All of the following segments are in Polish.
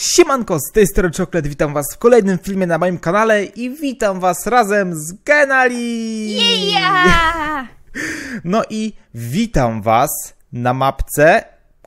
Siemanko, z tej strony Czoklet, witam was w kolejnym filmie na moim kanale i witam was razem z Genali! Yeah! No i witam was na mapce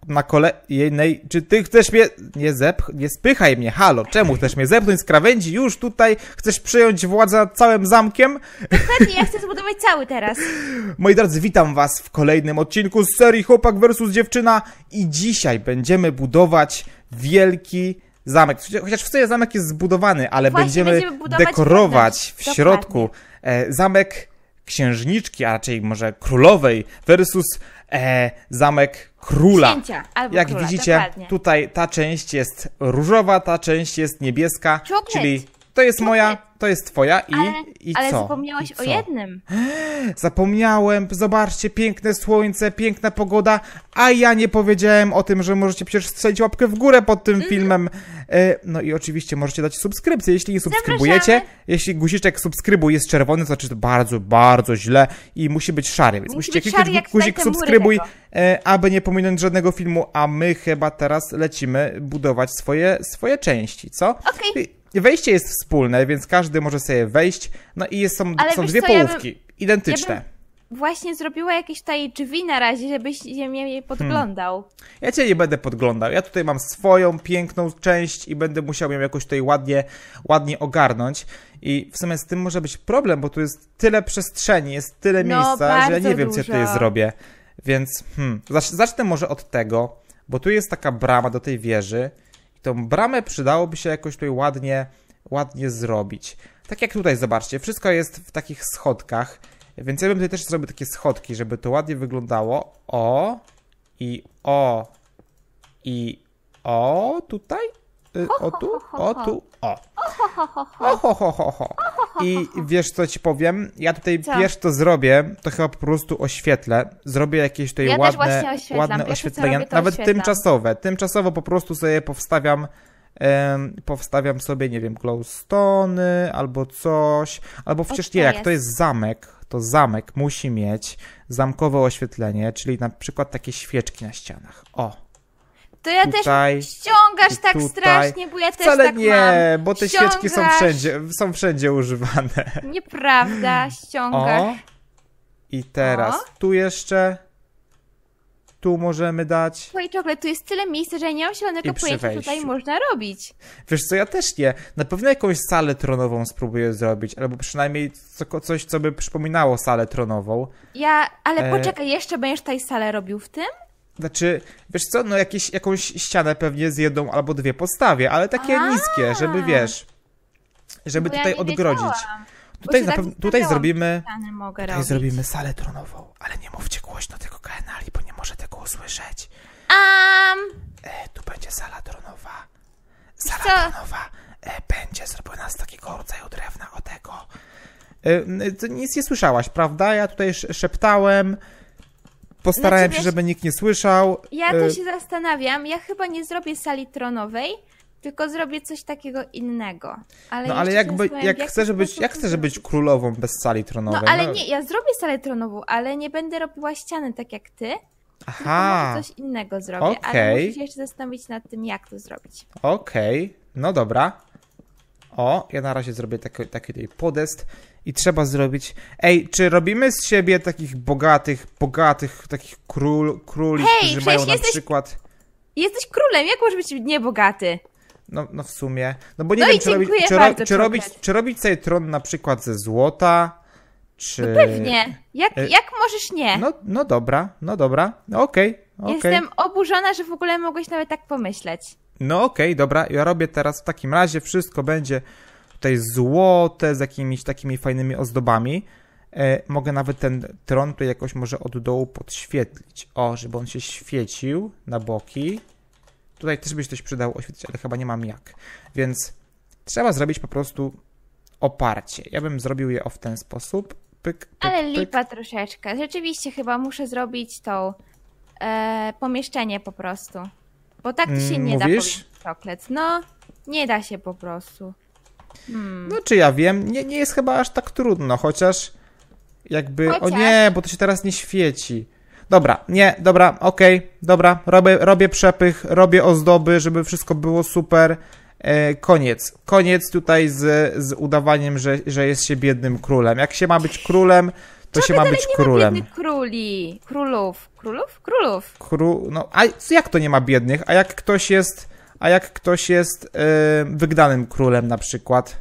na kolejnej... Czy ty chcesz mnie... Nie zepch... Nie spychaj mnie, halo. Czemu chcesz mnie zepchnąć z krawędzi? Już tutaj chcesz przejąć władzę nad całym zamkiem? Dokładnie, ja chcę zbudować cały teraz. Moi drodzy, witam was w kolejnym odcinku z serii Chłopak versus Dziewczyna i dzisiaj będziemy budować wielki zamek. Chociaż w zamek jest zbudowany, ale Właśnie, będziemy, będziemy dekorować w środku e, zamek księżniczki, a raczej może królowej versus e, zamek króla. Księcia albo Jak króla, widzicie, dokładnie. tutaj ta część jest różowa, ta część jest niebieska, czyli to jest moja, to jest twoja i, ale, i co? Ale zapomniałaś co? o jednym. Zapomniałem, zobaczcie, piękne słońce, piękna pogoda, a ja nie powiedziałem o tym, że możecie przecież strzelić łapkę w górę pod tym mm. filmem. E, no i oczywiście możecie dać subskrypcję, jeśli nie subskrybujecie. Zapraszamy. Jeśli guziczek subskrybuj jest czerwony, to znaczy to bardzo, bardzo źle i musi być szary, więc musi musicie kliknąć guzik, guzik subskrybuj, e, aby nie pominąć żadnego filmu, a my chyba teraz lecimy budować swoje, swoje części, co? Okej. Okay. Wejście jest wspólne, więc każdy może sobie wejść. No i jest, są, są dwie co, połówki, ja bym, identyczne. Ja bym właśnie zrobiła jakieś tutaj drzwi na razie, żebyś mnie hmm. podglądał. Hmm. Ja cię nie będę podglądał. Ja tutaj mam swoją piękną część i będę musiał ją jakoś tutaj ładnie, ładnie ogarnąć. I w sumie z tym może być problem, bo tu jest tyle przestrzeni, jest tyle no, miejsca, że ja nie wiem, co ja tutaj zrobię. Więc hmm, zacznę może od tego, bo tu jest taka brama do tej wieży tą bramę przydałoby się jakoś tutaj ładnie, ładnie zrobić. Tak jak tutaj, zobaczcie, wszystko jest w takich schodkach, więc ja bym tutaj też zrobił takie schodki, żeby to ładnie wyglądało. O, i o, i o, tutaj, y, o tu, o tu, o. Oho, I wiesz, co ci powiem? Ja tutaj co? pierwsze to zrobię, to chyba po prostu oświetlę. Zrobię jakieś tutaj ja ładne, ładne oświetlenie, robię, nawet oświetlam. tymczasowe. Tymczasowo po prostu sobie powstawiam Um, powstawiam sobie, nie wiem, glowstone albo coś, albo przecież nie, jak to jest zamek, to zamek musi mieć zamkowe oświetlenie, czyli na przykład takie świeczki na ścianach. O, to ja tutaj, też ściągasz tak tutaj. strasznie, bo ja też Wcale tak nie, mam. bo te ściągasz. świeczki są wszędzie, są wszędzie używane. Nieprawda, ściągasz. O, I teraz o. tu jeszcze tu możemy dać. Słuchaj, czekaj, tu jest tyle miejsca, że ja nie mam zielonego pojęcia, co tutaj można robić. Wiesz co, ja też nie. Na pewno jakąś salę tronową spróbuję zrobić, albo przynajmniej co, coś, co by przypominało salę tronową. Ja, ale e... poczekaj, jeszcze będziesz tutaj salę robił w tym? Znaczy, wiesz co, no jakieś, jakąś ścianę pewnie z jedną albo dwie postawię, ale takie A, niskie, żeby wiesz, żeby no tutaj ja odgrodzić. tutaj, tak tutaj zrobimy. Tutaj robić. zrobimy salę tronową, ale nie mówcie głośno tego kanali, bo nie może tego usłyszeć. Um. E, tu będzie sala tronowa. Sala co? tronowa e, będzie zrobiona z takiego rodzaju drewna o tego. E, nic nie słyszałaś, prawda? Ja tutaj szeptałem. Postarałem znaczy, się, żeby nikt nie słyszał. Ja to y- się zastanawiam. Ja chyba nie zrobię sali tronowej, tylko zrobię coś takiego innego. Ale no ale jakby, powiem, jak, chcesz być, jak chcesz być królową bez sali tronowej? No ale no. nie, ja zrobię salę tronową, ale nie będę robiła ściany tak jak ty. Aha. Coś innego zrobię, okay. ale muszę się jeszcze zastanowić nad tym, jak to zrobić. Okej, okay. no dobra. O, ja na razie zrobię taki, taki tutaj podest i trzeba zrobić... Ej, czy robimy z siebie takich bogatych, bogatych, takich król, króli, Hej, którzy mają jesteś, na przykład... Jesteś królem, jak możesz być niebogaty? No, no w sumie. No bo nie no wiem, czy, robi, czy, czy, robić, czy robić sobie tron na przykład ze złota, czy... No pewnie. Jak, e, jak możesz nie? No, no dobra, no dobra. No okej, okay, okay. Jestem oburzona, że w ogóle mogłeś nawet tak pomyśleć. No okej, okay, dobra, ja robię teraz w takim razie, wszystko będzie tutaj złote, z jakimiś takimi fajnymi ozdobami. E, mogę nawet ten tron tu jakoś może od dołu podświetlić. O, żeby on się świecił na boki. Tutaj też by się coś przydało oświetlić, ale chyba nie mam jak. Więc trzeba zrobić po prostu oparcie. Ja bym zrobił je o w ten sposób. Pyk, pyk, ale lipa pyk. troszeczkę. Rzeczywiście chyba muszę zrobić to e, pomieszczenie po prostu. Bo tak to się mm, nie Mówisz? da czoklet. No, nie da się po prostu. Hmm. No czy ja wiem, nie, nie jest chyba aż tak trudno, chociaż jakby... Chociaż... O nie, bo to się teraz nie świeci. Dobra, nie, dobra, okej, okay, dobra, robię, robię przepych, robię ozdoby, żeby wszystko było super. E, koniec. Koniec tutaj z, z udawaniem, że, że jest się biednym królem. Jak się ma być królem, to się ma być królem. króli, królów, królów, królów. Kru... No, a jak to nie ma biednych? A jak ktoś jest, a jak ktoś jest yy, wygnanym królem na przykład?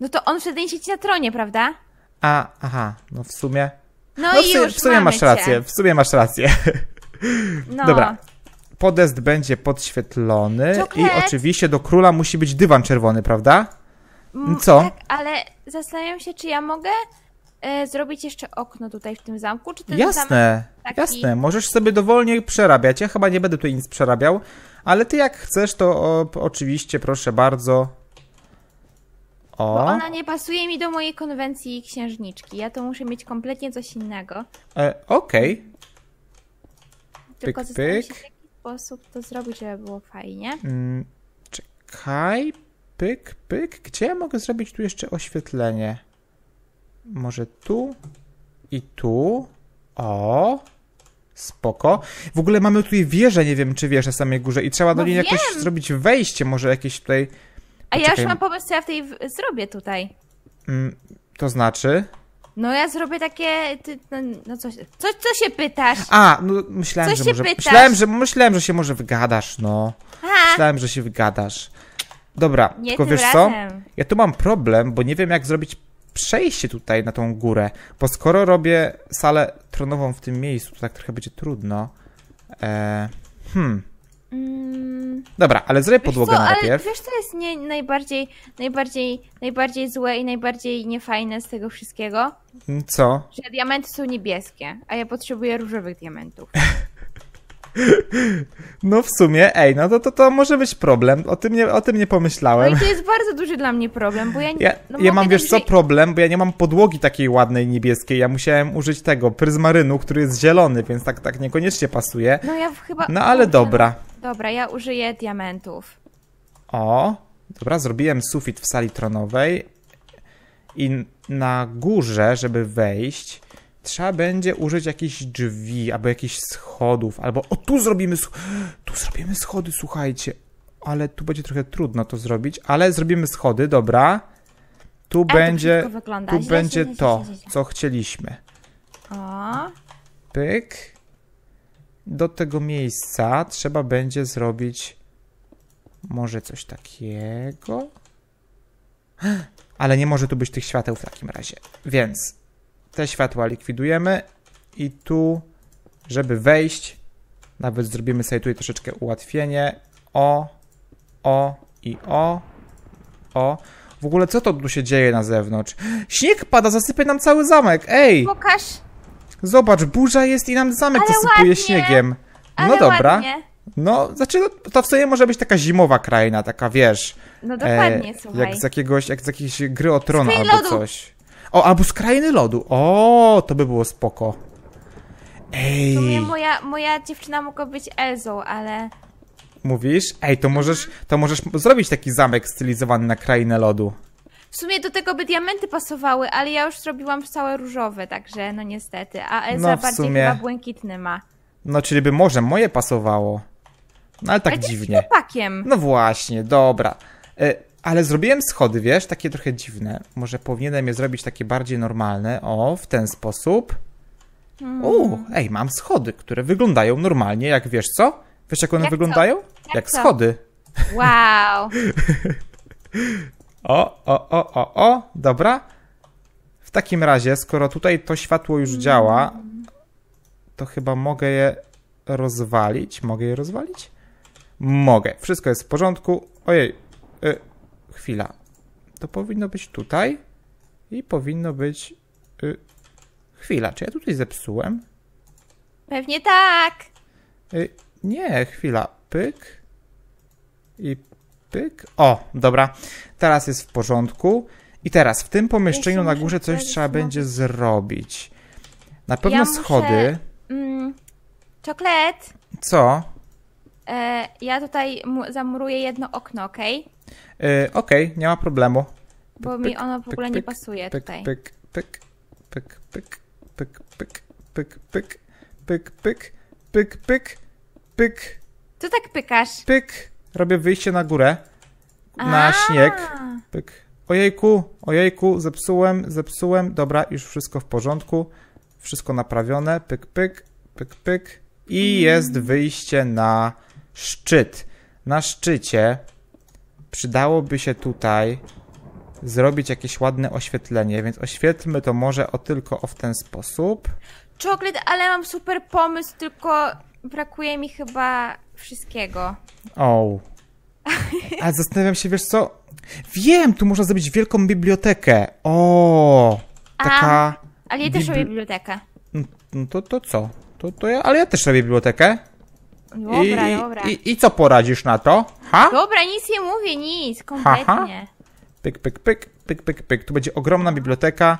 No to on wtedy nie siedzi na tronie, prawda? A, aha, no w sumie. No, no i w, już w sumie masz cię. rację, w sumie masz rację. No. Dobra. Podest będzie podświetlony Czoklet. i oczywiście do króla musi być dywan czerwony, prawda? Co? Tak, ale zastanawiam się, czy ja mogę e, zrobić jeszcze okno tutaj w tym zamku? Czy ten jasne, taki... jasne. Możesz sobie dowolnie przerabiać. Ja chyba nie będę tutaj nic przerabiał, ale ty jak chcesz, to o, oczywiście proszę bardzo. O. Bo ona nie pasuje mi do mojej konwencji księżniczki. Ja to muszę mieć kompletnie coś innego. E, Okej. Okay. Tylko pyk, pyk. się w jaki sposób to zrobić, żeby było fajnie. Mm, czekaj. Pyk, pyk. Gdzie ja mogę zrobić tu jeszcze oświetlenie? Może tu i tu. O! Spoko. W ogóle mamy tutaj wieżę, nie wiem czy wiesz na samej górze i trzeba no do niej wiem. jakoś zrobić wejście, może jakieś tutaj... A ja już mam pomysł, co ja w tej w... zrobię tutaj. Mm, to znaczy? No ja zrobię takie... Ty, no, no co, co się pytasz? A, no myślałem, co że się może... Pytasz? Myślałem, że, myślałem, że się może wygadasz, no. Aha. Myślałem, że się wygadasz. Dobra, nie tylko wiesz razem. co? Ja tu mam problem, bo nie wiem jak zrobić przejście tutaj na tą górę, bo skoro robię salę tronową w tym miejscu, to tak trochę będzie trudno. E, hmm. Mm. Dobra, ale zrobię wiesz podłogę co, najpierw. Ale wiesz, co jest nie, najbardziej, najbardziej, najbardziej złe i najbardziej niefajne z tego wszystkiego? Co? Że diamenty są niebieskie, a ja potrzebuję różowych diamentów. No w sumie, ej, no to, to, to może być problem, o tym, nie, o tym nie pomyślałem. No i to jest bardzo duży dla mnie problem, bo ja... Nie, ja, no ja mam, wiesz co, problem, bo ja nie mam podłogi takiej ładnej niebieskiej, ja musiałem użyć tego pryzmarynu, który jest zielony, więc tak, tak niekoniecznie pasuje. No ja chyba... No ale dobra. No. Dobra, ja użyję diamentów. O, dobra, zrobiłem sufit w sali tronowej i na górze, żeby wejść, trzeba będzie użyć jakichś drzwi, albo jakichś schodów, albo o tu zrobimy, tu zrobimy schody, słuchajcie, ale tu będzie trochę trudno to zrobić, ale zrobimy schody, dobra. Tu e, będzie, tu źle, będzie źle, to, źle, co chcieliśmy. O. Pyk. Do tego miejsca trzeba będzie zrobić może coś takiego. Ale nie może tu być tych świateł w takim razie. Więc te światła likwidujemy i tu, żeby wejść, nawet zrobimy sobie tutaj troszeczkę ułatwienie. O, o i o, o. W ogóle co to tu się dzieje na zewnątrz? Śnieg pada, zasypie nam cały zamek, ej! Pokaż. Zobacz, burza jest i nam zamek Ale zasypuje ładnie. śniegiem. No Ale no dobra. Ładnie. No, znaczy, no, to w sobie może być taka zimowa kraina, taka, wiesz... No e, dokładnie, e, słuchaj. Jak z jakiegoś, jak z jakiejś gry o tron albo lodu. coś. O, albo z krainy lodu. O, to by było spoko. Ej. W sumie moja, moja dziewczyna mogła być Elzą, ale... Mówisz? Ej, to możesz, to możesz zrobić taki zamek stylizowany na krainę lodu. W sumie do tego by diamenty pasowały, ale ja już zrobiłam całe różowe, także no niestety. A Elza no, bardziej sumie... chyba błękitny ma. No, czyli by może moje pasowało. No ale tak ale dziwnie. Z chłopakiem. No właśnie, dobra. Y ale zrobiłem schody, wiesz, takie trochę dziwne. Może powinienem je zrobić takie bardziej normalne. O, w ten sposób. Mm. U, ej, mam schody, które wyglądają normalnie, jak wiesz co? Wiesz jak one jak wyglądają? Jak, jak schody. Wow. o, o, o, o, o, dobra. W takim razie, skoro tutaj to światło już działa, to chyba mogę je rozwalić. Mogę je rozwalić? Mogę. Wszystko jest w porządku. Ojej. Y chwila. To powinno być tutaj i powinno być... Y, chwila, czy ja tutaj zepsułem? Pewnie tak. Y, nie, chwila. Pyk i pyk. O, dobra. Teraz jest w porządku. I teraz w tym pomieszczeniu ja na górze coś trzeba będzie zrobić. Na pewno ja muszę... schody. Mm, czoklet. Co? E, ja tutaj zamuruję jedno okno, ok? E, Okej, nie ma problemu. Bo pyk, mi ono w ogóle pyk, nie pasuje pyk, tutaj. Pyk, pyk, pyk, pyk, pyk, pyk, pyk, pyk, pyk, pyk, pyk, pyk, pyk. Tu tak pykasz. Pyk. Robię wyjście na górę. Na A. śnieg. Pyk. Ojejku, ojejku, zepsułem, zepsułem. Dobra, już wszystko w porządku. Wszystko naprawione. Pyk, pyk, pyk, pyk. I jest wyjście na Szczyt. Na szczycie przydałoby się tutaj zrobić jakieś ładne oświetlenie, więc oświetlmy to może o tylko o w ten sposób. Czoklet, ale mam super pomysł, tylko brakuje mi chyba wszystkiego. O. A zastanawiam się, wiesz co? Wiem, tu można zrobić wielką bibliotekę. O. Taka. A, ale ja też robię bibliotekę. No, no, to, to co? To, to ja, ale ja też robię bibliotekę. Dobra, I, dobra. I, co poradzisz na to? Ha? Dobra, nic nie mówię, nic, kompletnie. Ha, ha. Pyk, pyk, pyk, pyk, pyk, pyk. Tu będzie ogromna biblioteka.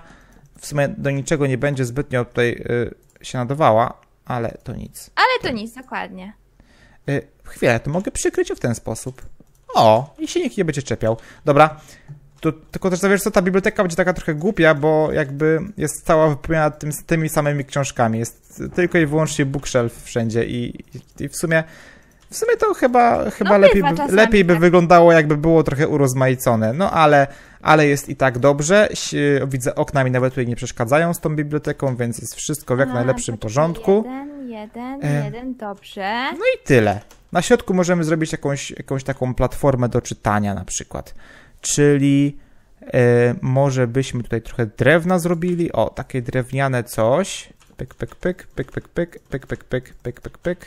W sumie do niczego nie będzie zbytnio tutaj y, się nadawała, ale to nic. Ale to, nic, dokładnie. Y, chwilę, to mogę przykryć w ten sposób. O, i się nikt nie będzie czepiał. Dobra, to, tylko też wiesz co, ta biblioteka będzie taka trochę głupia, bo jakby jest cała wypełniona tym, tymi samymi książkami. Jest tylko i wyłącznie bookshelf wszędzie i, i w sumie w sumie to chyba, chyba no, lepiej, by, lepiej by tak. wyglądało, jakby było trochę urozmaicone. No ale, ale jest i tak dobrze. Widzę, okna mi nawet tutaj nie przeszkadzają z tą biblioteką, więc jest wszystko w jak A, najlepszym porządku. Jeden, jeden, e... jeden, dobrze. No i tyle. Na środku możemy zrobić jakąś, jakąś taką platformę do czytania na przykład czyli e, może byśmy tutaj trochę drewna zrobili, o, takie drewniane coś, pyk, pyk, pyk, pyk, pyk, pyk, pyk, pyk, pyk, pyk, pyk, pyk,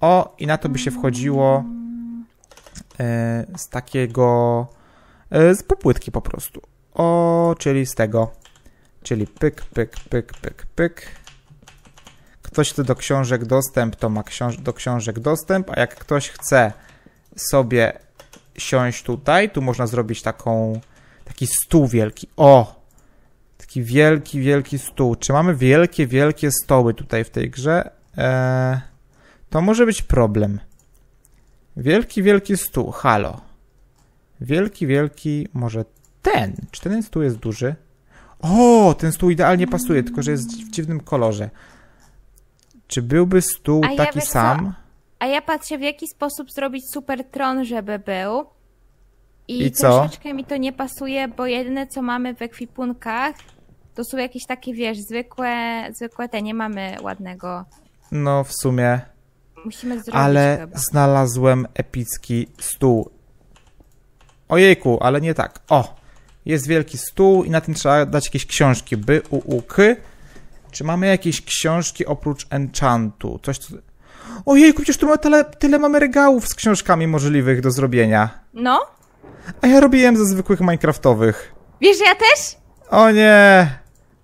o, i na to by się wchodziło e, z takiego, e, z popłytki po prostu, o, czyli z tego, czyli pyk, pyk, pyk, pyk, pyk, ktoś chce do książek dostęp, to ma książ do książek dostęp, a jak ktoś chce sobie siąść tutaj, tu można zrobić taką, taki stół wielki, o! Taki wielki, wielki stół. Czy mamy wielkie, wielkie stoły tutaj w tej grze? Eee, to może być problem. Wielki, wielki stół, halo. Wielki, wielki, może ten? Czy ten stół jest duży? O, ten stół idealnie pasuje, tylko że jest w dziwnym kolorze. Czy byłby stół A taki ja sam? a ja patrzę w jaki sposób zrobić super tron, żeby był. I, I troszeczkę co? mi to nie pasuje, bo jedyne co mamy w ekwipunkach to są jakieś takie, wiesz, zwykłe, zwykłe te, nie mamy ładnego. No w sumie. Musimy zrobić Ale chyba. znalazłem epicki stół. Ojejku, ale nie tak. O, jest wielki stół i na tym trzeba dać jakieś książki. By, u, u, k. Czy mamy jakieś książki oprócz enchantu? Coś, co ojej, przecież tu tyle, tyle mamy regałów z książkami możliwych do zrobienia. No. A ja robiłem ze zwykłych minecraftowych. Wiesz, ja też? O nie.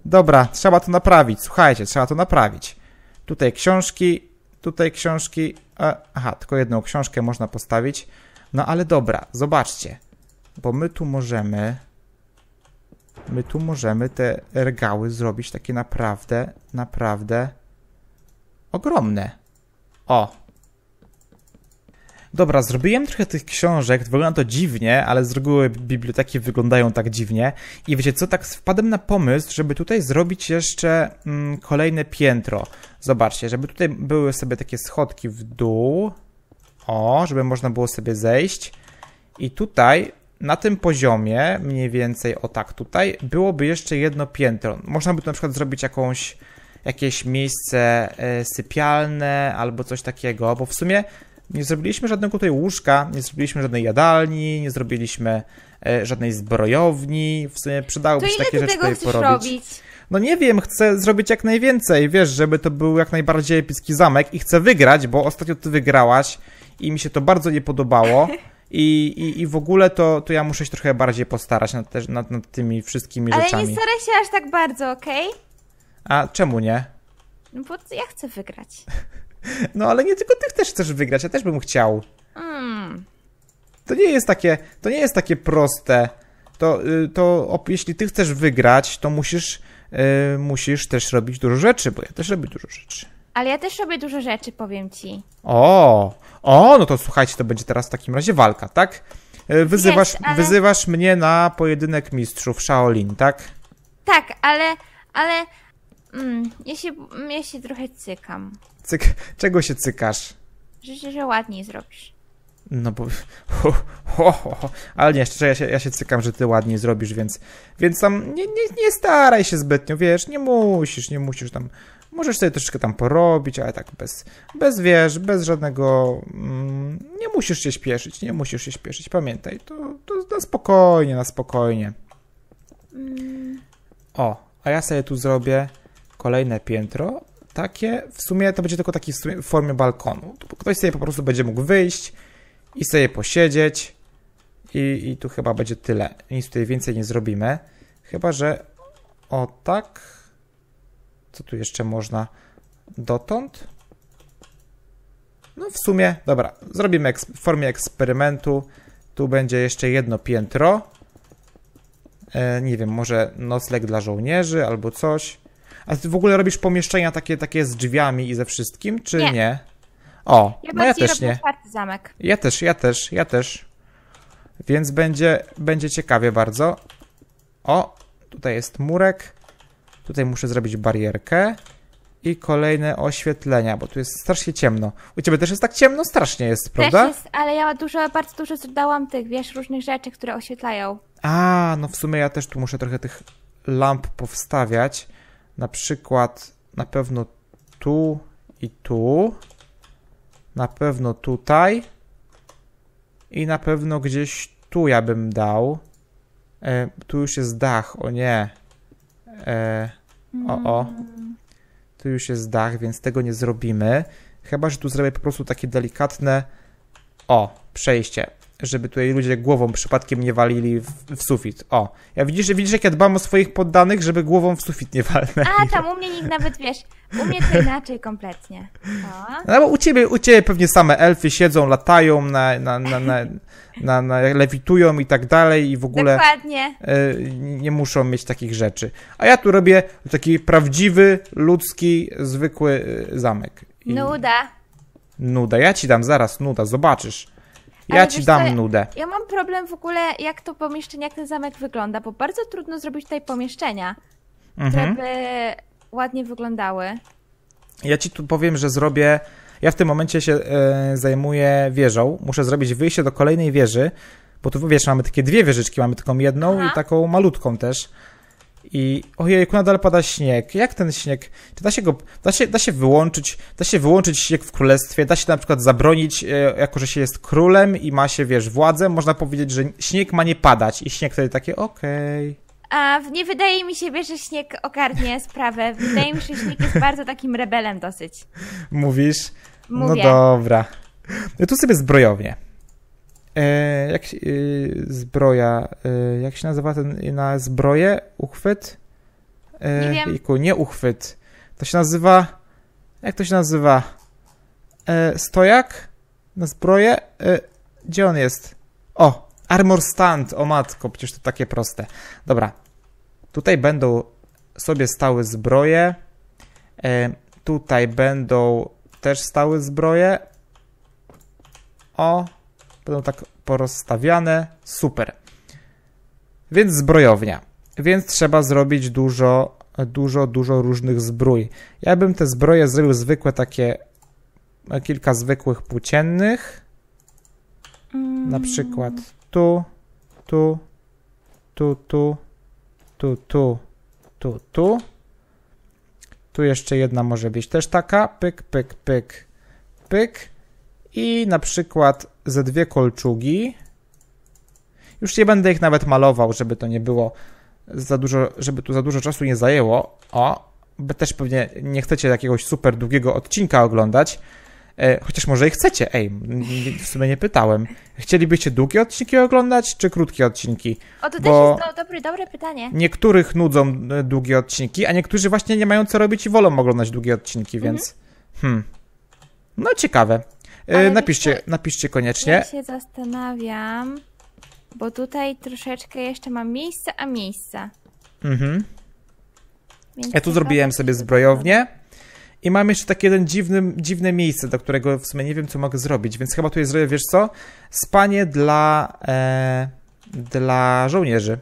Dobra, trzeba to naprawić, słuchajcie, trzeba to naprawić. Tutaj książki, tutaj książki, e, aha, tylko jedną książkę można postawić. No ale dobra, zobaczcie, bo my tu możemy, my tu możemy te regały zrobić takie naprawdę, naprawdę ogromne. O. Dobra, zrobiłem trochę tych książek, wygląda to dziwnie, ale z reguły biblioteki wyglądają tak dziwnie. I wiecie co, tak wpadłem na pomysł, żeby tutaj zrobić jeszcze mm, kolejne piętro. Zobaczcie, żeby tutaj były sobie takie schodki w dół. O, żeby można było sobie zejść. I tutaj na tym poziomie, mniej więcej o tak tutaj, byłoby jeszcze jedno piętro. Można by tu na przykład zrobić jakąś jakieś miejsce e, sypialne albo coś takiego, bo w sumie nie zrobiliśmy żadnego tutaj łóżka, nie zrobiliśmy żadnej jadalni, nie zrobiliśmy e, żadnej zbrojowni. W sumie przydałoby się takie rzeczy tutaj porobić. Robić? No nie wiem, chcę zrobić jak najwięcej, wiesz, żeby to był jak najbardziej epicki zamek i chcę wygrać, bo ostatnio ty wygrałaś i mi się to bardzo nie podobało. I, i, I w ogóle to, to ja muszę się trochę bardziej postarać nad, nad, nad tymi wszystkimi Ale rzeczami. Ale nie staraj się aż tak bardzo, okej? Okay? A czemu nie? No bo ja chcę wygrać. No ale nie tylko ty też chcesz wygrać, ja też bym chciał. Mm. To nie jest takie, to nie jest takie proste. To, y, to op, jeśli ty chcesz wygrać, to musisz, yy, musisz też robić dużo rzeczy, bo ja też robię dużo rzeczy. Ale ja też robię dużo rzeczy, powiem ci. O, o, no to słuchajcie, to będzie teraz w takim razie walka, tak? Y, wyzywasz, yes, ale... wyzywasz mnie na pojedynek mistrzów Shaolin, tak? Tak, ale, ale, Mm, ja, się, ja się trochę cykam. Cyk, czego się cykasz? Że że ładniej zrobisz. No bo... Ho, ho, ho, ho. Ale nie, szczerze, ja się, ja się cykam, że ty ładniej zrobisz, więc... Więc tam nie, nie, nie staraj się zbytnio, wiesz, nie musisz, nie musisz tam... Możesz sobie troszeczkę tam porobić, ale tak bez, bez wiesz, bez żadnego... Mm, nie musisz się śpieszyć, nie musisz się śpieszyć, pamiętaj. To, to na spokojnie, na spokojnie. Mm. O, a ja sobie tu zrobię kolejne piętro, takie, w sumie to będzie tylko taki w, formie balkonu. Ktoś sobie po prostu będzie mógł wyjść i sobie posiedzieć i, i tu chyba będzie tyle. Nic tutaj więcej nie zrobimy. Chyba, że o tak. Co tu jeszcze można dotąd? No w sumie, dobra, zrobimy w formie eksperymentu. Tu będzie jeszcze jedno piętro. E, nie wiem, może nocleg dla żołnierzy albo coś. A ty w ogóle robisz pomieszczenia takie, takie z drzwiami i ze wszystkim, czy nie? nie? O, ja no ja też nie. Zamek. Ja też, ja też, ja też. Więc będzie, będzie ciekawie bardzo. O, tutaj jest murek. Tutaj muszę zrobić barierkę. I kolejne oświetlenia, bo tu jest strasznie ciemno. U ciebie też jest tak ciemno? Strasznie jest, prawda? Też jest, ale ja dużo, bardzo dużo dałam tych, wiesz, różnych rzeczy, które oświetlają. A, no w sumie ja też tu muszę trochę tych lamp powstawiać na przykład na pewno tu i tu, na pewno tutaj i na pewno gdzieś tu ja bym dał. E, tu już jest dach, o nie. E, o, o. Mm. Tu już jest dach, więc tego nie zrobimy. Chyba, że tu zrobię po prostu takie delikatne o, przejście żeby tutaj ludzie głową przypadkiem nie walili w, w sufit. O, ja widzisz, widzisz, jak ja dbam o swoich poddanych, żeby głową w sufit nie walnę. A, tam u mnie nikt nawet, wiesz, u mnie to inaczej kompletnie. O. No bo u ciebie, u ciebie pewnie same elfy siedzą, latają, na, na, na, na, na, na lewitują i tak dalej i w ogóle Dokładnie. Y, nie muszą mieć takich rzeczy. A ja tu robię taki prawdziwy, ludzki, zwykły e, zamek. I... Nuda. Nuda, ja ci dam zaraz nuda, zobaczysz. Ja Ale ci dam co, nudę. Ja mam problem w ogóle, jak to pomieszczenie, jak ten zamek wygląda, bo bardzo trudno zrobić tutaj pomieszczenia, mhm. które by ładnie wyglądały. Ja ci tu powiem, że zrobię. Ja w tym momencie się e, zajmuję wieżą. Muszę zrobić wyjście do kolejnej wieży, bo tu wiesz, mamy takie dwie wieżyczki, mamy taką jedną Aha. i taką malutką też i ojejku, nadal pada śnieg. Jak ten śnieg? Czy da się go, da się, da się wyłączyć, da się wyłączyć śnieg w królestwie, da się na przykład zabronić, e, jako że się jest królem i ma się, wiesz, władzę, można powiedzieć, że śnieg ma nie padać i śnieg wtedy takie, okej. Okay. A nie wydaje mi się, że śnieg ogarnie sprawę. Wydaje mi się, że śnieg jest bardzo takim rebelem dosyć. Mówisz? No Mówię. No dobra. Ja tu sobie zbrojownie. E, jak się, y, zbroja, y, jak się nazywa ten na zbroję? Uchwyt? E, nie wiem. Iku, nie uchwyt. To się nazywa, jak to się nazywa? E, stojak na zbroję? gdzie on jest? O, armor stand, o matko, przecież to takie proste. Dobra, tutaj będą sobie stały zbroje, tutaj będą też stały zbroje. O, Będą tak porozstawiane. Super. Więc zbrojownia. Więc trzeba zrobić dużo, dużo, dużo różnych zbrój. Ja bym te zbroje zrobił zwykłe takie, e, kilka zwykłych płóciennych. Mm. Na przykład tu, tu, tu, tu, tu, tu, tu, tu. Tu jeszcze jedna może być też taka. Pyk, pyk, pyk, pyk. I na przykład ze dwie kolczugi. Już nie będę ich nawet malował, żeby to nie było za dużo, żeby tu za dużo czasu nie zajęło. O, bo też pewnie nie chcecie jakiegoś super długiego odcinka oglądać. E, chociaż może i chcecie, ej, w sumie nie pytałem. Chcielibyście długie odcinki oglądać, czy krótkie odcinki? O, to Bo też jest dobre, dobre pytanie. Niektórych nudzą e, długie odcinki, a niektórzy właśnie nie mają co robić i wolą oglądać długie odcinki, mhm. więc... Mhm. Hmm. No ciekawe. Ale e, napiszcie, napiszcie koniecznie. Ja się zastanawiam, bo tutaj troszeczkę jeszcze mam miejsca, a miejsca. Mhm. Więc ja tu zrobiłem tak sobie zbrojownię. I mam jeszcze takie jeden dziwny, dziwne miejsce, do którego w sumie nie wiem, co mogę zrobić, więc chyba tu jest, wiesz co? Spanie dla, e, dla żołnierzy.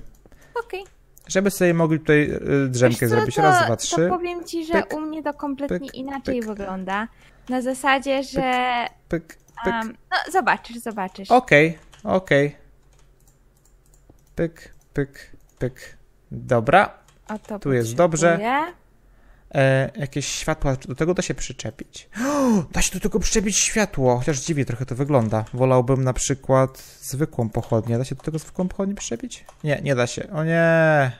Okej. Okay. Żeby sobie mogli tutaj e, drzemkę co, zrobić. Raz, to, dwa, trzy. To powiem ci, że pyk, u mnie to kompletnie pyk, inaczej pyk. wygląda. Na zasadzie, że. Pyk, pyk, pyk. Um, no, zobaczysz, zobaczysz. Okej, okay, okej. Okay. Pyk, pyk, pyk. Dobra. O, tu jest dobrze. E, jakieś światła, do tego da się przyczepić? O, da się do tego przyczepić światło, chociaż dziwnie trochę to wygląda. Wolałbym na przykład zwykłą pochodnię. Da się do tego zwykłą pochodnię przyczepić? Nie, nie da się. O nie!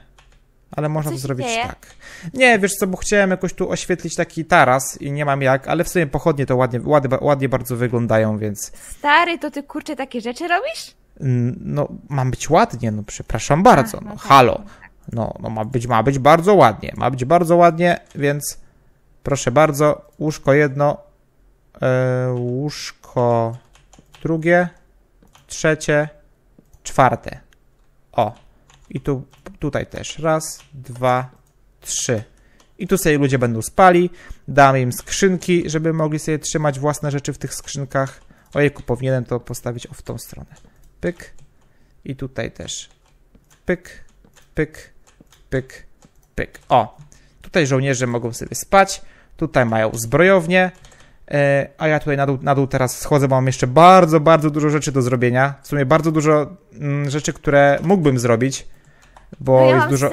ale można to zrobić dzieje? tak. Nie, wiesz co, bo chciałem jakoś tu oświetlić taki taras i nie mam jak, ale w sumie pochodnie to ładnie, ładnie, ładnie bardzo wyglądają, więc... Stary, to ty kurczę takie rzeczy robisz? No, mam być ładnie, no przepraszam bardzo, no, tak. halo. No, no ma, być, ma być bardzo ładnie, ma być bardzo ładnie, więc proszę bardzo, łóżko jedno, e, łóżko drugie, trzecie, czwarte. O, i tu tutaj też raz, dwa, trzy. I tu sobie ludzie będą spali. Dam im skrzynki, żeby mogli sobie trzymać własne rzeczy w tych skrzynkach. Ojejku, powinienem to postawić o w tą stronę. Pyk. I tutaj też. Pyk, pyk, pyk, pyk. O, tutaj żołnierze mogą sobie spać. Tutaj mają zbrojownię. E, a ja tutaj na dół, na dół teraz schodzę, bo mam jeszcze bardzo, bardzo dużo rzeczy do zrobienia. W sumie bardzo dużo mm, rzeczy, które mógłbym zrobić bo no ja jest dużo,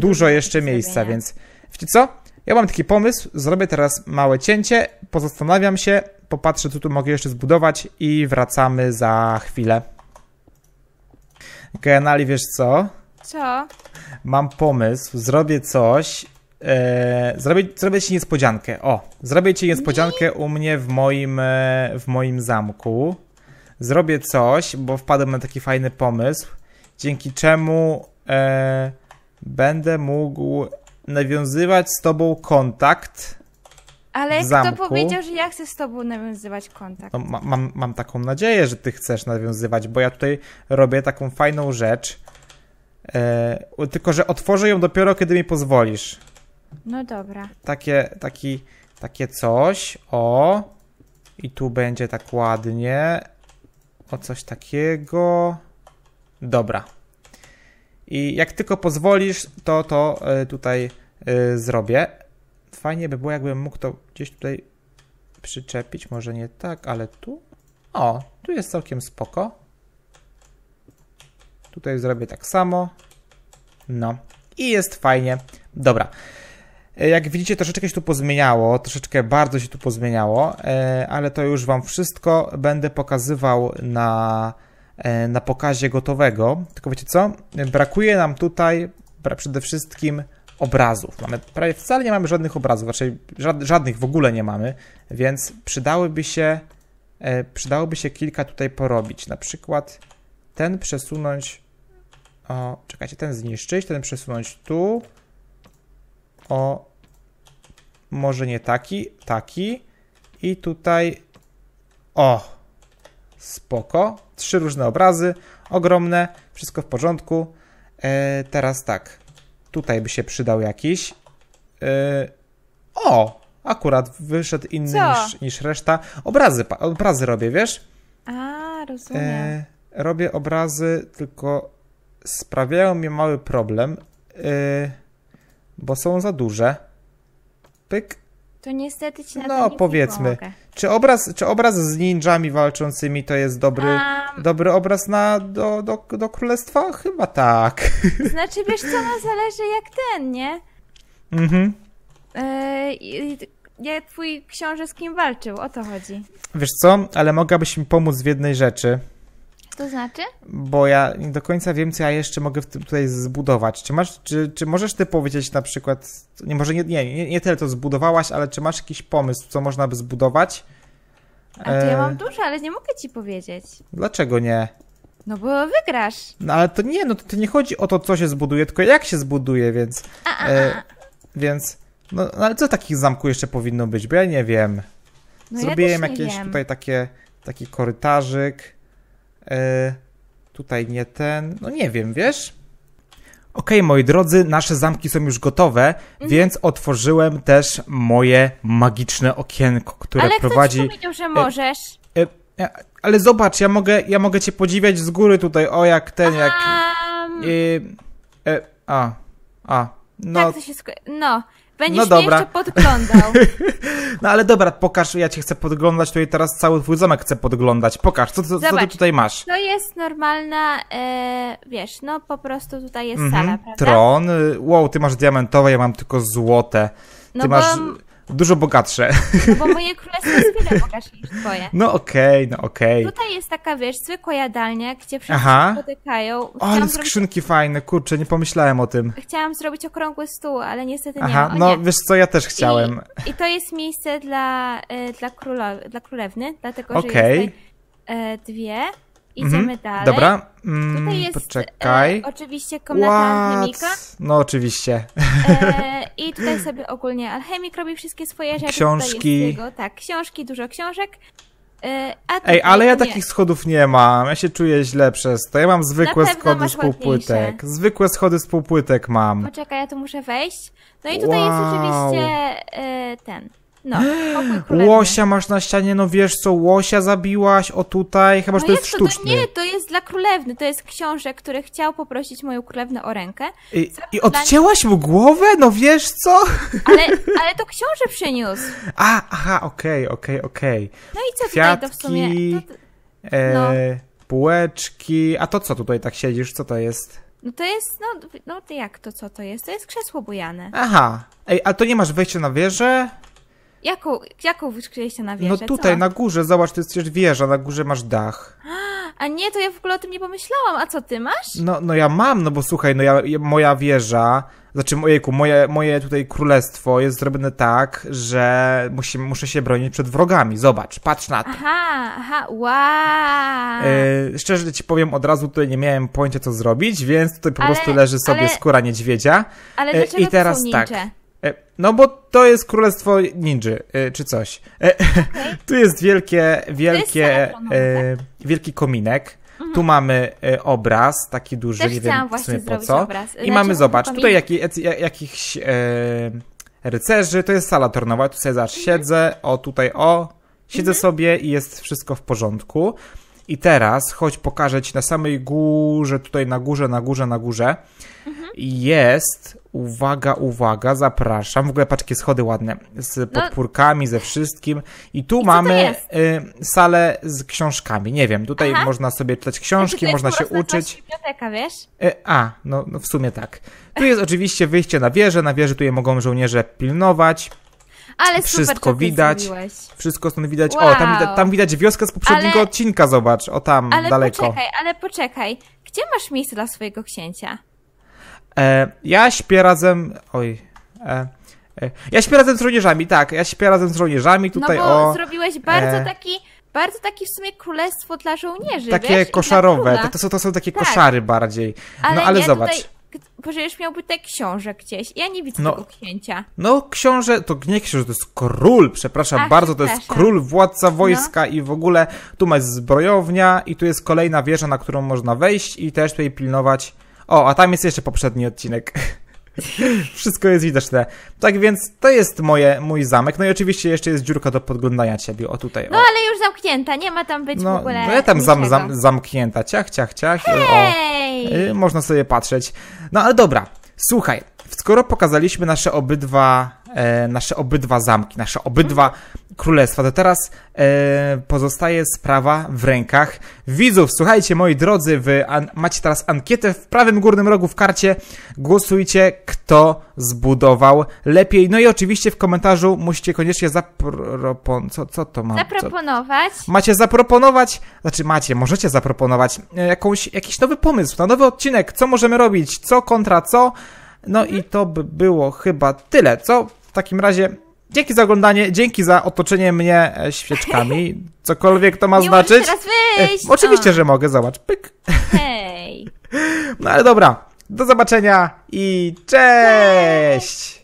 dużo, jeszcze miejsca, więc wiecie co? Ja mam taki pomysł, zrobię teraz małe cięcie, pozastanawiam się, popatrzę, co tu mogę jeszcze zbudować i wracamy za chwilę. Genali, wiesz co? Co? Mam pomysł, zrobię coś, e, zrobię, zrobię ci niespodziankę, o, zrobię ci niespodziankę u mnie w moim, e, w moim zamku. Zrobię coś, bo wpadłem na taki fajny pomysł, dzięki czemu e, będę mógł nawiązywać z tobą kontakt. Ale kto powiedział, że ja chcę z tobą nawiązywać kontakt? No, ma, mam, mam taką nadzieję, że ty chcesz nawiązywać, bo ja tutaj robię taką fajną rzecz. E, tylko, że otworzę ją dopiero, kiedy mi pozwolisz. No dobra. Takie, taki, takie coś, o. I tu będzie tak ładnie. O coś takiego. Dobra. I jak tylko pozwolisz, to to e, tutaj e, zrobię. Fajnie by było, jakbym mógł to gdzieś tutaj przyczepić. Może nie tak, ale tu. O, tu jest całkiem spoko. Tutaj zrobię tak samo. No. I jest fajnie. Dobra. E, jak widzicie, troszeczkę się tu pozmieniało, troszeczkę bardzo się tu pozmieniało, ale to już Wam wszystko będę pokazywał na E, na pokazie gotowego. Tylko wiecie co? Brakuje nam tutaj przede wszystkim obrazów. Mamy, prawie wcale nie mamy żadnych obrazów, raczej żadnych w ogóle nie mamy, więc przydałyby się, e, przydałoby się kilka tutaj porobić. Na przykład ten przesunąć, o, czekajcie, ten zniszczyć, ten przesunąć tu, o, może nie taki, taki i tutaj, o, spoko. Trzy różne obrazy, ogromne, wszystko w porządku. E, teraz tak, tutaj by się przydał jakiś. E, o, akurat wyszedł inny niż, niż reszta. Obrazy, obrazy robię, wiesz? A, rozumiem. E, robię obrazy, tylko sprawiają mi mały problem, e, bo są za duże. Pyk, to niestety ci na No, powiedzmy. Czy obraz, czy obraz z ninjami walczącymi to jest dobry, um, dobry obraz na, do, do, do królestwa? Chyba tak. Znaczy, wiesz co, nam no, zależy jak ten, nie? Mhm. Yy, jak twój książę z kim walczył, o to chodzi. Wiesz co, ale mogłabyś mi pomóc w jednej rzeczy. To znaczy? Bo ja nie do końca wiem, co ja jeszcze mogę w tym tutaj zbudować. Czy, masz, czy, czy możesz ty powiedzieć na przykład, nie, może nie, nie, nie, nie tyle to zbudowałaś, ale czy masz jakiś pomysł, co można by zbudować? A to ja e, mam dużo, ale nie mogę ci powiedzieć. Dlaczego nie? No bo wygrasz. No ale to nie, no to, to nie chodzi o to, co się zbuduje, tylko jak się zbuduje, więc... A, a, a. E, więc, no, no ale co takich zamku jeszcze powinno być, bo ja nie wiem. No Zrobiłem ja jakieś wiem. tutaj takie, taki korytarzyk. E, tutaj nie ten. No nie wiem, wiesz? OK, moi drodzy, nasze zamki są już gotowe, mhm. więc otworzyłem też moje magiczne okienko, które ale prowadzi. Ale powiedział, że możesz. E, e, e, ale zobacz, ja mogę, ja mogę cię podziwiać z góry tutaj, o jak ten, jak. Um... E, a, a. No. Tak, to się no, Będziesz no dobra. jeszcze podglądał. no ale dobra, pokaż, ja cię chcę podglądać, tutaj teraz cały twój zamek chcę podglądać. Pokaż, co, co, co ty tutaj masz? To jest normalna, e, wiesz, no po prostu tutaj jest mhm. sala, prawda? Tron, y, wow, ty masz diamentowe, ja mam tylko złote. Ty no masz... Bo dużo bogatsze. No bo moje królestwo jest wiele bogatsze niż twoje. No okej, okay, no okej. Okay. Tutaj jest taka, wiesz, zwykła jadalnia, gdzie wszyscy Aha. spotykają. o, ale skrzynki zrobić... fajne, kurczę, nie pomyślałem o tym. Chciałam zrobić okrągły stół, ale niestety Aha, nie Aha, no nie. wiesz co, ja też chciałem. I, i to jest miejsce dla, y, dla, króla, dla królewny, dlatego, okay. że jest y, dwie. Idziemy mhm. dalej. Dobra. Mm, Tutaj jest e, poczekaj. E, oczywiście komnata What? Mimika. No oczywiście. E, I tutaj sobie ogólnie alchemik robi wszystkie swoje rzeczy. Książki. tak, książki, dużo książek. Y, Ej, ale ja nie. takich schodów nie mam. Ja się czuję źle przez to. Ja mam zwykłe schody z półpłytek. Zwykłe schody z półpłytek mam. Poczekaj, ja tu muszę wejść. No i tutaj wow. jest oczywiście y, ten. No, łosia masz na ścianie, no wiesz co, łosia zabiłaś, o tutaj, chyba, no że to jest, jest sztuczny. To, nie, to jest dla królewny, to jest książę, który chciał poprosić moją królewnę o rękę. I, i odcięłaś mu głowę? No wiesz co? Ale, ale to książę przyniósł. A, aha, okej, okay, okej, okay, okej. Okay. No i co Kwiatki, tutaj to w sumie? To, no. Półeczki, e, a to co tutaj tak siedzisz, co to jest? No to jest, no, no jak to co to jest? To jest krzesło bujane. Aha, Ej, a to nie masz wejścia na wieżę? Jaką, jaką wykryliście na wieżę? No tutaj, co? na górze, zobacz, to jest przecież wieża, na górze masz dach. A nie, to ja w ogóle o tym nie pomyślałam. A co ty masz? No, no ja mam, no bo słuchaj, no ja, moja wieża, znaczy, ojejku, moje, moje tutaj królestwo jest zrobione tak, że musi, muszę się bronić przed wrogami. Zobacz, patrz na to. Aha, aha, wow. Yy, szczerze ci powiem, od razu tutaj nie miałem pojęcia, co zrobić, więc tutaj po ale, prostu leży sobie ale, skóra niedźwiedzia. Ale e, dlaczego yy, I teraz to są tak. E, no bo to jest królestwo ninja, e, czy coś. Okay. E, tu jest wielkie, wielkie, jest tak. wielki kominek. Mhm. Tu mamy obraz, taki duży, Też nie wiem właśnie po co. Obraz. I mamy, znaczy, zobacz, tutaj jaki, jak, jakichś e, rycerzy, to jest sala tornowa, tu sobie zobacz, mhm. siedzę, o tutaj, o, siedzę mhm. sobie i jest wszystko w porządku. I teraz, choć pokażę ci na samej górze, tutaj na górze, na górze, na górze, mhm. jest Uwaga, uwaga, zapraszam. W ogóle paczki schody ładne z no. podpórkami, ze wszystkim. I tu I mamy y, salę z książkami. Nie wiem, tutaj Aha. można sobie czytać książki, można się uczyć. Biblioteka, wiesz? Y, a, no, no w sumie tak. Tu jest oczywiście wyjście na wieżę. Na wieży tu je mogą żołnierze pilnować. Ale wszystko super, widać. Zrobiłeś. Wszystko stąd widać. Wow. O, tam, widać, tam widać wioskę z poprzedniego ale... odcinka, zobacz. O tam, ale daleko. Ale poczekaj, ale poczekaj. Gdzie masz miejsce dla swojego księcia? E, ja śpię razem. Oj. E, e, ja śpię razem z żołnierzami, tak. Ja śpię razem z żołnierzami tutaj no bo o. zrobiłeś bardzo e, taki. Bardzo takie w sumie królestwo dla żołnierzy. Takie wiesz, koszarowe. To, to, są, to są takie tak. koszary bardziej. Ale no ale ja zobacz. Tutaj... miałby te książę gdzieś. Ja nie widzę no, tego księcia. No, książę, to nie książę, to jest król, przepraszam Ach, bardzo, to jest król, władca no. wojska no. i w ogóle tu jest zbrojownia i tu jest kolejna wieża, na którą można wejść i też tutaj pilnować o, a tam jest jeszcze poprzedni odcinek. Wszystko jest widoczne. Tak więc to jest moje, mój zamek. No i oczywiście jeszcze jest dziurka do podglądania ciebie. O tutaj. No, o. No ale już zamknięta, nie ma tam być no, w ogóle. No ja tam zam, zam, zamknięta. Ciach, ciach, ciach. Hej! O, y, można sobie patrzeć. No ale dobra, słuchaj. Skoro pokazaliśmy nasze obydwa e, nasze obydwa zamki, nasze obydwa królestwa. To teraz e, pozostaje sprawa w rękach widzów. Słuchajcie, moi drodzy, wy an, macie teraz ankietę w prawym górnym rogu w karcie. Głosujcie, kto zbudował lepiej. No i oczywiście w komentarzu musicie koniecznie zaproponować. Co, co to ma? Zaproponować. Co? Macie zaproponować, znaczy macie, możecie zaproponować e, jakąś, jakiś nowy pomysł na nowy odcinek. Co możemy robić? Co kontra co? No i to by było chyba tyle, co? takim razie dzięki za oglądanie, dzięki za otoczenie mnie e, świeczkami. Cokolwiek to ma Nie znaczyć. Teraz e, wyjść. E, oczywiście, o. że mogę, zobacz. Pyk. Hej. No ale dobra. Do zobaczenia i cześć. cześć.